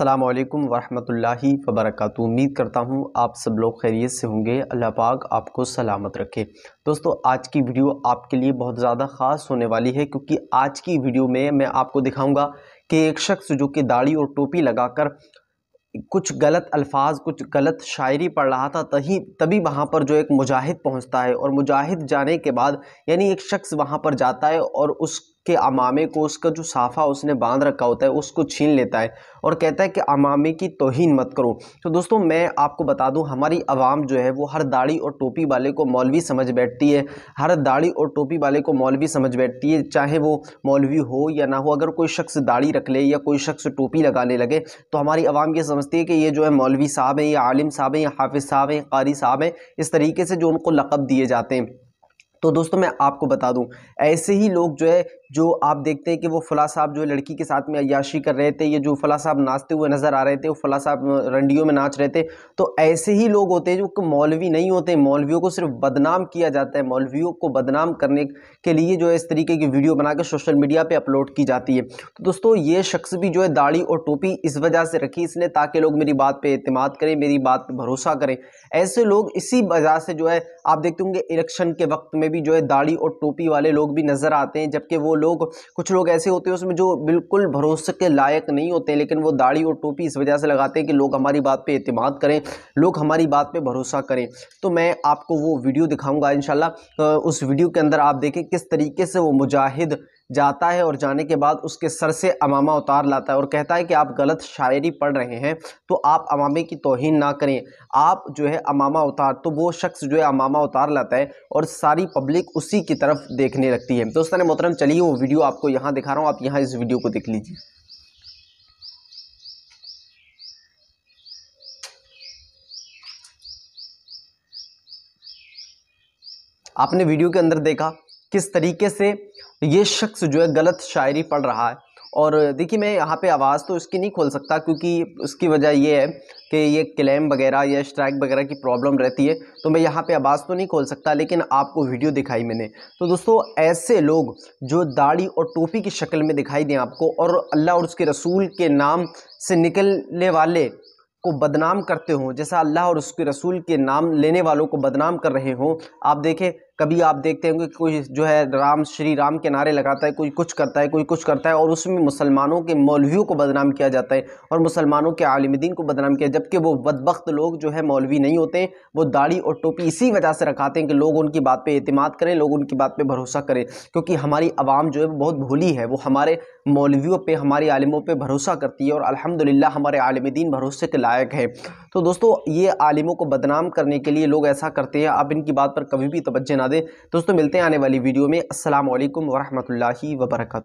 अल्लाम वरहमतुल्लाहि वबरकत उम्मीद करता हूँ आप सब लोग खैरियत से होंगे अल्लाह पाक आपको सलामत रखे दोस्तों आज की वीडियो आपके लिए बहुत ज़्यादा ख़ास होने वाली है क्योंकि आज की वीडियो में मैं आपको दिखाऊंगा कि एक शख्स जो कि दाढ़ी और टोपी लगाकर कुछ गलत अल्फाज कुछ गलत शायरी पढ़ रहा था तही तभी वहाँ पर जो एक मुजाहिद पहुँचता है और मुजाहिद जाने के बाद यानी एक शख्स वहाँ पर जाता है और उस के अमामे को उसका जो साफ़ा उसने बांध रखा होता है उसको छीन लेता है और कहता है कि अमामे की तोहन मत करो तो दोस्तों मैं आपको बता दूं हमारी आवाम जो है वो हर दाढ़ी और टोपी वाले को मौलवी समझ बैठती है हर दाढ़ी और टोपी वाले को मौलवी समझ बैठती है चाहे वो मौलवी हो या ना हो अगर कोई शख्स दाढ़ी रख ले या कोई शख्स टोपी लगाने लगे तो हमारी आवाम ये समझती है कि ये जो है मौलवी साहब हैं या आलिम साहब हैं या हाफिज़ साहब हैं या कारी साहब हैं इस तरीके से जो उनको लक़ब दिए जाते हैं तो दोस्तों मैं आपको बता दूं ऐसे ही लोग जो है जो आप देखते हैं कि वो फला साहब जो लड़की के साथ में अयाशी कर रहे थे ये जो फला साहब नाचते हुए नज़र आ रहे थे वो फला साहब रंडियों में नाच रहे थे तो ऐसे ही लोग होते हैं जो मौलवी नहीं होते मौलवियों को सिर्फ बदनाम किया जाता है मौलवियों को बदनाम करने के लिए जो है इस तरीके की वीडियो बना के सोशल मीडिया पर अपलोड की जाती है तो दोस्तों ये शख्स भी जो है दाढ़ी और टोपी इस वजह से रखी इसने ताकि लोग मेरी बात पर अतमाद करें मेरी बात पर भरोसा करें ऐसे लोग इसी वजह से जो है आप देखते होंगे इलेक्शन के वक्त में में भी जो है दाढ़ी और टोपी वाले लोग भी नज़र आते हैं जबकि वो लोग कुछ लोग ऐसे होते हैं उसमें जो बिल्कुल भरोसे के लायक नहीं होते लेकिन वो दाढ़ी और टोपी इस वजह से लगाते हैं कि लोग हमारी बात पर अतमाद करें लोग हमारी बात पर भरोसा करें तो मैं आपको वो वीडियो दिखाऊंगा इन उस वीडियो के अंदर आप देखें किस तरीके से वो मुजाहिद जाता है और जाने के बाद उसके सर से अमामा उतार लाता है और कहता है कि आप गलत शायरी पढ़ रहे हैं तो आप अमामे की तोहन ना करें आप जो है अमामा उतार तो वो शख्स जो है अमामा उतार लाता है और सारी पब्लिक उसी की तरफ देखने लगती है दोस्तों ने मोहतरम चलिए वो वीडियो आपको यहाँ दिखा रहा हूँ आप यहाँ इस वीडियो को देख लीजिए आपने वीडियो के अंदर देखा किस तरीके से ये शख्स जो है गलत शायरी पढ़ रहा है और देखिए मैं यहाँ पे आवाज़ तो इसकी नहीं खोल सकता क्योंकि उसकी वजह ये है कि ये क्लेम वगैरह या स्ट्राइक वगैरह की प्रॉब्लम रहती है तो मैं यहाँ पे आवाज़ तो नहीं खोल सकता लेकिन आपको वीडियो दिखाई मैंने तो दोस्तों ऐसे लोग जो दाढ़ी और टोपी की शक्ल में दिखाई दें आपको और अल्लाह और उसके रसूल के नाम से निकलने वाले को बदनाम करते हों जैसा अल्लाह और उसके रसूल के नाम लेने वालों को बदनाम कर रहे हों आप देखें कभी आप देखते होंगे कोई जो है राम श्री राम के नारे लगाता है कोई कुछ करता है कोई कुछ करता है और उसमें मुसलमानों के मौलवियों को बदनाम किया जाता है और मुसलमानों के आलिम दिन को बदनाम किया जबकि वो बदबख्त लोग जो है मौलवी नहीं होते वो दाढ़ी और टोपी इसी वजह से रखाते हैं कि लोग उनकी बात पर अतमाद करें लोग उनकी बात पर भरोसा करें क्योंकि हमारी आवाम जो है बहुत भोली है वो हमारे मौलवियों पर हमारे आलिमों पर भरोसा करती है और अलहमदिल्ला हमारे आलिम दिन भरोसे के लायक है तो दोस्तों ये आलिमों को बदनाम करने के लिए लोग ऐसा करते हैं आप इनकी बात पर कभी भी तवज्जो ना दें दोस्तों मिलते हैं आने वाली वीडियो में असल वरहमल वबरकू